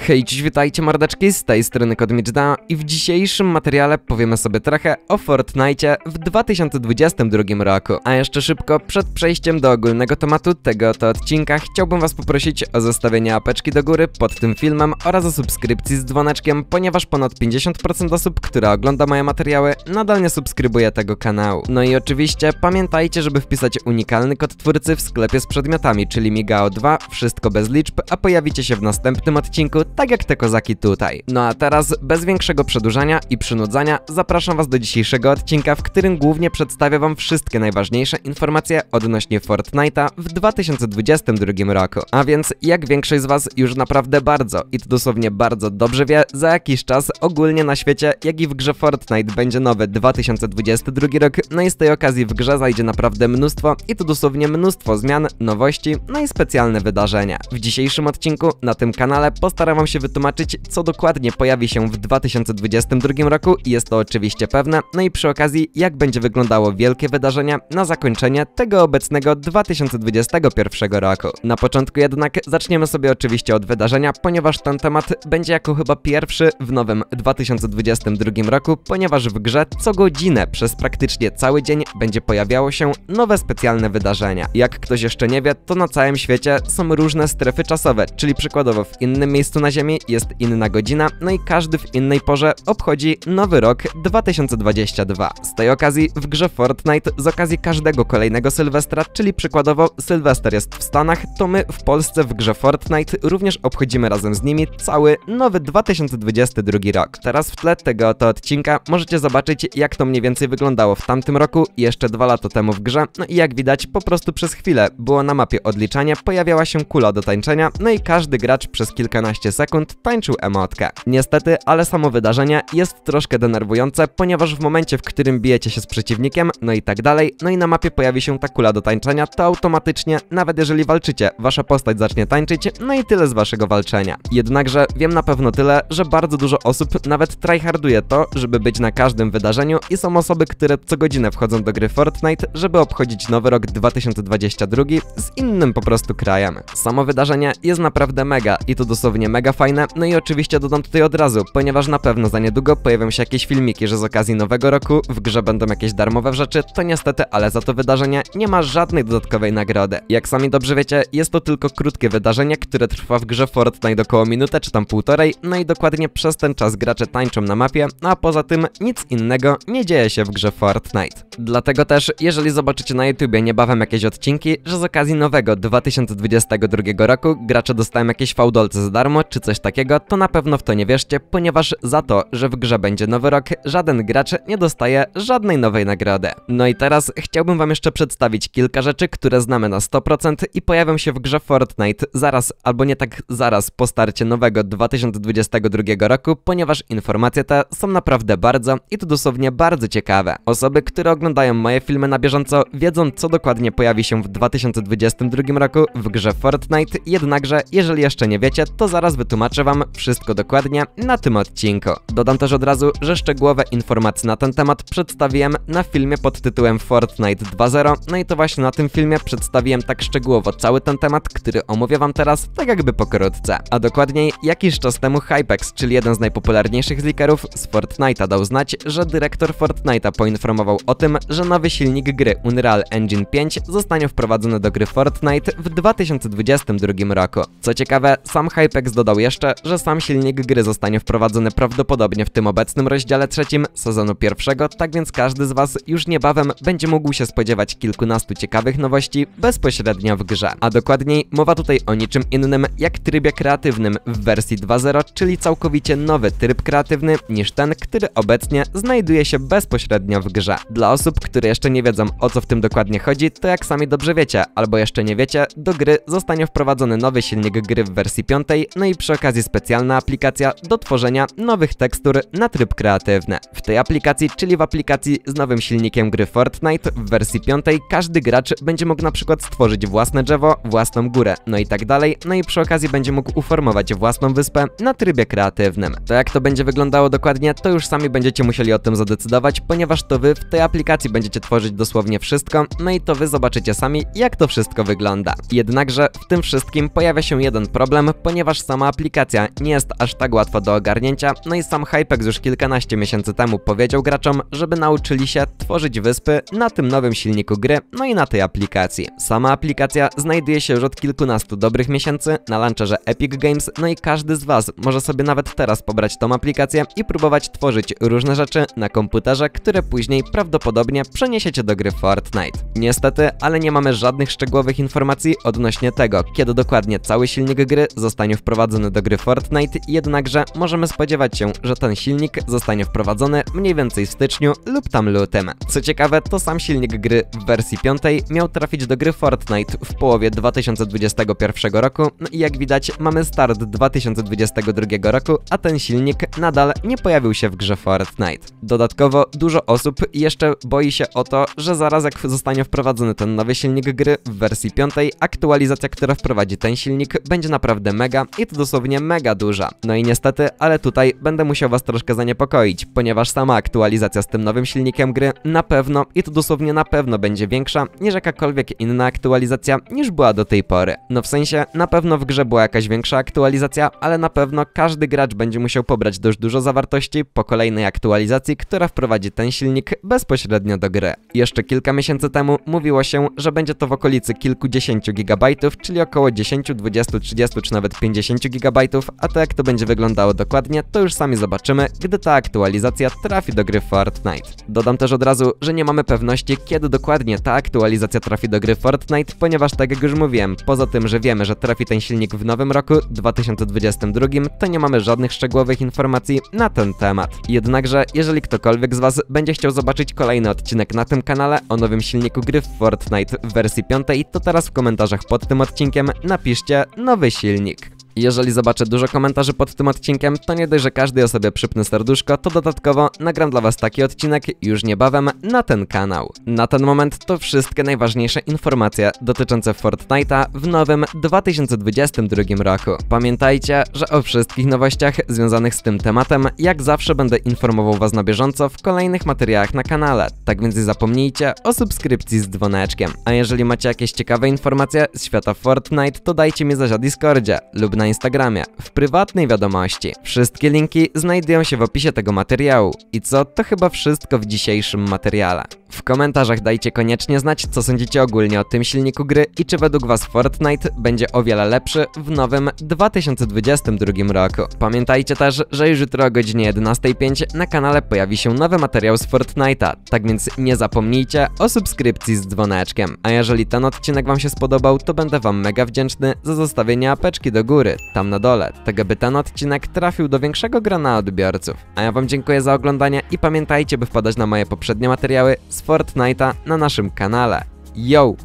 Hej, dziś witajcie mordeczki, z tej strony Kodmicda i w dzisiejszym materiale powiemy sobie trochę o Fortnite w 2022 roku. A jeszcze szybko, przed przejściem do ogólnego tematu tego to odcinka, chciałbym was poprosić o zostawienie apeczki do góry pod tym filmem oraz o subskrypcji z dzwoneczkiem, ponieważ ponad 50% osób, które ogląda moje materiały, nadal nie subskrybuje tego kanału. No i oczywiście pamiętajcie, żeby wpisać unikalny kod twórcy w sklepie z przedmiotami, czyli Migao2, wszystko bez liczb, a pojawicie się w następnym odcinku tak jak te kozaki tutaj. No a teraz, bez większego przedłużania i przynudzania, zapraszam Was do dzisiejszego odcinka, w którym głównie przedstawię Wam wszystkie najważniejsze informacje odnośnie Fortnite'a w 2022 roku. A więc, jak większość z Was już naprawdę bardzo i to dosłownie bardzo dobrze wie, za jakiś czas ogólnie na świecie, jak i w grze Fortnite będzie nowy 2022 rok, no i z tej okazji w grze zajdzie naprawdę mnóstwo i to dosłownie mnóstwo zmian, nowości, no i specjalne wydarzenia. W dzisiejszym odcinku na tym kanale postaram wam się wytłumaczyć, co dokładnie pojawi się w 2022 roku i jest to oczywiście pewne, no i przy okazji jak będzie wyglądało wielkie wydarzenie na zakończenie tego obecnego 2021 roku. Na początku jednak zaczniemy sobie oczywiście od wydarzenia, ponieważ ten temat będzie jako chyba pierwszy w nowym 2022 roku, ponieważ w grze co godzinę przez praktycznie cały dzień będzie pojawiało się nowe specjalne wydarzenia. Jak ktoś jeszcze nie wie, to na całym świecie są różne strefy czasowe, czyli przykładowo w innym miejscu na Ziemi jest inna godzina, no i każdy w innej porze obchodzi nowy rok 2022. Z tej okazji w grze Fortnite z okazji każdego kolejnego Sylwestra, czyli przykładowo Sylwester jest w Stanach, to my w Polsce w grze Fortnite również obchodzimy razem z nimi cały nowy 2022 rok. Teraz w tle tego oto odcinka możecie zobaczyć jak to mniej więcej wyglądało w tamtym roku jeszcze dwa lata temu w grze, no i jak widać po prostu przez chwilę było na mapie odliczania, pojawiała się kula do tańczenia, no i każdy gracz przez kilkanaście 15 sekund tańczył emotkę. Niestety, ale samo wydarzenie jest troszkę denerwujące, ponieważ w momencie, w którym bijecie się z przeciwnikiem, no i tak dalej, no i na mapie pojawi się ta kula do tańczenia, to automatycznie, nawet jeżeli walczycie, wasza postać zacznie tańczyć, no i tyle z waszego walczenia. Jednakże wiem na pewno tyle, że bardzo dużo osób nawet tryharduje to, żeby być na każdym wydarzeniu i są osoby, które co godzinę wchodzą do gry Fortnite, żeby obchodzić nowy rok 2022 z innym po prostu krajem. Samo wydarzenie jest naprawdę mega i to dosłownie mega mega fajne. No i oczywiście dodam tutaj od razu, ponieważ na pewno za niedługo pojawią się jakieś filmiki, że z okazji nowego roku w grze będą jakieś darmowe rzeczy, to niestety, ale za to wydarzenie nie ma żadnej dodatkowej nagrody. Jak sami dobrze wiecie, jest to tylko krótkie wydarzenie, które trwa w grze Fortnite około minutę czy tam półtorej, no i dokładnie przez ten czas gracze tańczą na mapie, no a poza tym nic innego nie dzieje się w grze Fortnite. Dlatego też, jeżeli zobaczycie na YouTubie niebawem jakieś odcinki, że z okazji nowego 2022 roku gracze dostają jakieś fałdolce za darmo, czy coś takiego, to na pewno w to nie wierzcie, ponieważ za to, że w grze będzie nowy rok, żaden gracz nie dostaje żadnej nowej nagrody. No i teraz chciałbym wam jeszcze przedstawić kilka rzeczy, które znamy na 100% i pojawią się w grze Fortnite zaraz, albo nie tak zaraz po starcie nowego 2022 roku, ponieważ informacje te są naprawdę bardzo i to dosłownie bardzo ciekawe. Osoby, które oglądają moje filmy na bieżąco wiedzą co dokładnie pojawi się w 2022 roku w grze Fortnite, jednakże jeżeli jeszcze nie wiecie, to zaraz wytłumaczę Wam wszystko dokładnie na tym odcinku. Dodam też od razu, że szczegółowe informacje na ten temat przedstawiłem na filmie pod tytułem Fortnite 2.0, no i to właśnie na tym filmie przedstawiłem tak szczegółowo cały ten temat, który omówię Wam teraz tak jakby pokrótce. A dokładniej, jakiś czas temu Hypex, czyli jeden z najpopularniejszych leakerów z Fortnite'a dał znać, że dyrektor Fortnite'a poinformował o tym, że nowy silnik gry Unreal Engine 5 zostanie wprowadzony do gry Fortnite w 2022 roku. Co ciekawe, sam Hypex dodał dodał jeszcze, że sam silnik gry zostanie wprowadzony prawdopodobnie w tym obecnym rozdziale trzecim sezonu pierwszego, tak więc każdy z Was już niebawem będzie mógł się spodziewać kilkunastu ciekawych nowości bezpośrednio w grze. A dokładniej mowa tutaj o niczym innym jak trybie kreatywnym w wersji 2.0, czyli całkowicie nowy tryb kreatywny niż ten, który obecnie znajduje się bezpośrednio w grze. Dla osób, które jeszcze nie wiedzą o co w tym dokładnie chodzi, to jak sami dobrze wiecie, albo jeszcze nie wiecie, do gry zostanie wprowadzony nowy silnik gry w wersji 5, no i przy okazji specjalna aplikacja do tworzenia nowych tekstur na tryb kreatywny. W tej aplikacji, czyli w aplikacji z nowym silnikiem gry Fortnite w wersji 5 każdy gracz będzie mógł na przykład stworzyć własne drzewo, własną górę, no i tak dalej, no i przy okazji będzie mógł uformować własną wyspę na trybie kreatywnym. To jak to będzie wyglądało dokładnie, to już sami będziecie musieli o tym zadecydować, ponieważ to wy w tej aplikacji będziecie tworzyć dosłownie wszystko, no i to wy zobaczycie sami, jak to wszystko wygląda. Jednakże w tym wszystkim pojawia się jeden problem, ponieważ sama aplikacja nie jest aż tak łatwa do ogarnięcia, no i sam Hypex już kilkanaście miesięcy temu powiedział graczom, żeby nauczyli się tworzyć wyspy na tym nowym silniku gry, no i na tej aplikacji. Sama aplikacja znajduje się już od kilkunastu dobrych miesięcy na launcherze Epic Games, no i każdy z Was może sobie nawet teraz pobrać tą aplikację i próbować tworzyć różne rzeczy na komputerze, które później prawdopodobnie przeniesiecie do gry Fortnite. Niestety, ale nie mamy żadnych szczegółowych informacji odnośnie tego, kiedy dokładnie cały silnik gry zostanie wprowadzony wprowadzony do gry Fortnite, jednakże możemy spodziewać się, że ten silnik zostanie wprowadzony mniej więcej w styczniu lub tam lutym. Co ciekawe, to sam silnik gry w wersji 5 miał trafić do gry Fortnite w połowie 2021 roku no i jak widać mamy start 2022 roku, a ten silnik nadal nie pojawił się w grze Fortnite. Dodatkowo dużo osób jeszcze boi się o to, że zaraz jak zostanie wprowadzony ten nowy silnik gry w wersji 5, aktualizacja, która wprowadzi ten silnik będzie naprawdę mega i to dosłownie mega duża. No i niestety, ale tutaj będę musiał was troszkę zaniepokoić, ponieważ sama aktualizacja z tym nowym silnikiem gry na pewno, i to dosłownie na pewno będzie większa niż jakakolwiek inna aktualizacja niż była do tej pory. No w sensie, na pewno w grze była jakaś większa aktualizacja, ale na pewno każdy gracz będzie musiał pobrać dość dużo zawartości po kolejnej aktualizacji, która wprowadzi ten silnik bezpośrednio do gry. Jeszcze kilka miesięcy temu mówiło się, że będzie to w okolicy kilkudziesięciu gigabajtów, czyli około 10, 20, 30 czy nawet 50 GB, a to jak to będzie wyglądało dokładnie, to już sami zobaczymy, gdy ta aktualizacja trafi do gry Fortnite. Dodam też od razu, że nie mamy pewności, kiedy dokładnie ta aktualizacja trafi do gry Fortnite, ponieważ tak jak już mówiłem, poza tym, że wiemy, że trafi ten silnik w nowym roku, 2022, to nie mamy żadnych szczegółowych informacji na ten temat. Jednakże, jeżeli ktokolwiek z Was będzie chciał zobaczyć kolejny odcinek na tym kanale o nowym silniku gry Fortnite w wersji 5, to teraz w komentarzach pod tym odcinkiem napiszcie nowy silnik. Jeżeli zobaczę dużo komentarzy pod tym odcinkiem, to nie dość, że każdej osobie przypnę serduszko, to dodatkowo nagram dla Was taki odcinek już niebawem na ten kanał. Na ten moment to wszystkie najważniejsze informacje dotyczące Fortnite'a w nowym 2022 roku. Pamiętajcie, że o wszystkich nowościach związanych z tym tematem jak zawsze będę informował Was na bieżąco w kolejnych materiałach na kanale, tak więc nie zapomnijcie o subskrypcji z dzwoneczkiem. A jeżeli macie jakieś ciekawe informacje z świata Fortnite, to dajcie mi zaś o Discordzie lub na Instagramie, w prywatnej wiadomości. Wszystkie linki znajdują się w opisie tego materiału. I co, to chyba wszystko w dzisiejszym materiale. W komentarzach dajcie koniecznie znać, co sądzicie ogólnie o tym silniku gry i czy według Was Fortnite będzie o wiele lepszy w nowym 2022 roku. Pamiętajcie też, że już jutro o godzinie 11.05 na kanale pojawi się nowy materiał z Fortnite'a, tak więc nie zapomnijcie o subskrypcji z dzwoneczkiem. A jeżeli ten odcinek Wam się spodobał, to będę Wam mega wdzięczny za zostawienie apeczki do góry, tam na dole, tak aby ten odcinek trafił do większego grona odbiorców. A ja wam dziękuję za oglądanie i pamiętajcie, by wpadać na moje poprzednie materiały z Fortnite'a na naszym kanale. Yo!